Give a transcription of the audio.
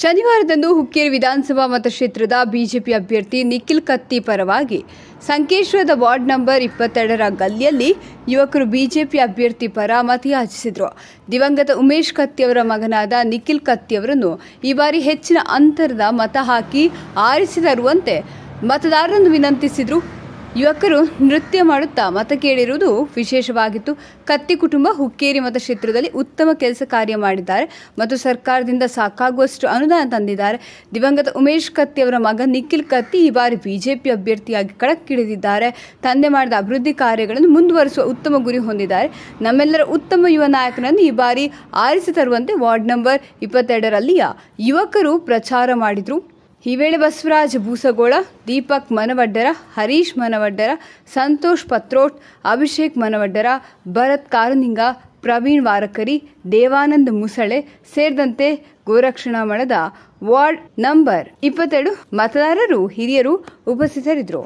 ಶನಿವಾರದಂದು ಹುಕ್ಕೇರಿ ವಿಧಾನಸಭಾ ಮತಕ್ಷೇತ್ರದ ಬಿಜೆಪಿ ಅಭ್ಯರ್ಥಿ ನಿಖಿಲ್ ಕತ್ತಿ ಪರವಾಗಿ ಸಂಕೇಶ್ವರದ ವಾರ್ಡ್ ನಂಬರ್ ಇಪ್ಪತ್ತೆರಡರ ಗಲ್ಲಿಯಲ್ಲಿ ಯುವಕರು ಬಿಜೆಪಿ ಅಭ್ಯರ್ಥಿ ಪರ ಮತಯಾಚಿಸಿದರು ದಿವಂಗತ ಉಮೇಶ್ ಕತ್ತಿಯವರ ಮಗನಾದ ನಿಖಿಲ್ ಕತ್ತಿಯವರನ್ನು ಈ ಬಾರಿ ಹೆಚ್ಚಿನ ಅಂತರದ ಮತ ಹಾಕಿ ಆರಿಸಿದರುವಂತೆ ಮತದಾರರನ್ನು ವಿನಂತಿಸಿದರು ಯುವಕರು ನೃತ್ಯ ಮಾಡುತ್ತಾ ಮತ ಕೇಳಿರುವುದು ವಿಶೇಷವಾಗಿತ್ತು ಕತ್ತಿ ಕುಟುಂಬ ಹುಕ್ಕೇರಿ ಮತಕ್ಷೇತ್ರದಲ್ಲಿ ಉತ್ತಮ ಕೆಲಸ ಕಾರ್ಯ ಮಾಡಿದ್ದಾರೆ ಮತ್ತು ಸರ್ಕಾರದಿಂದ ಸಾಕಾಗುವಷ್ಟು ಅನುದಾನ ತಂದಿದ್ದಾರೆ ದಿವಂಗತ ಉಮೇಶ್ ಕತ್ತಿ ಅವರ ಮಗ ನಿಖಿಲ್ ಕತ್ತಿ ಈ ಬಾರಿ ಬಿಜೆಪಿ ಅಭ್ಯರ್ಥಿಯಾಗಿ ಕಣಕ್ಕಿಳಿದಿದ್ದಾರೆ ತಂದೆ ಮಾಡಿದ ಅಭಿವೃದ್ಧಿ ಕಾರ್ಯಗಳನ್ನು ಮುಂದುವರಿಸುವ ಉತ್ತಮ ಗುರಿ ಹೊಂದಿದ್ದಾರೆ ನಮ್ಮೆಲ್ಲರ ಉತ್ತಮ ಯುವ ನಾಯಕನನ್ನು ಈ ಬಾರಿ ಆರಿಸಿ ತರುವಂತೆ ವಾರ್ಡ್ ನಂಬರ್ ಇಪ್ಪತ್ತೆರಡರಲ್ಲಿಯ ಯುವಕರು ಪ್ರಚಾರ ಮಾಡಿದರು ಈ ವೇಳೆ ಬಸವರಾಜ್ ಭೂಸಗೋಳ ದೀಪಕ್ ಮನವಡ್ಡರ ಹರೀಶ್ ಮನವಡ್ಡರ ಸಂತೋಷ್ ಪತ್ರೋಟ್ ಅಭಿಷೇಕ್ ಮನವಡ್ಡರ ಭರತ್ ಕಾರುನಿಂಗ ಪ್ರವೀಣ್ ವಾರಕರಿ ದೇವಾನಂದ್ ಮುಸಳೆ ಸೇರಿದಂತೆ ಗೋರಕ್ಷಣಾ ಮಠದ ವಾರ್ಡ್ ನಂಬರ್ ಇಪ್ಪತ್ತೆರಡು ಮತದಾರರು ಹಿರಿಯರು ಉಪಸ್ಥಿತರಿದ್ದರು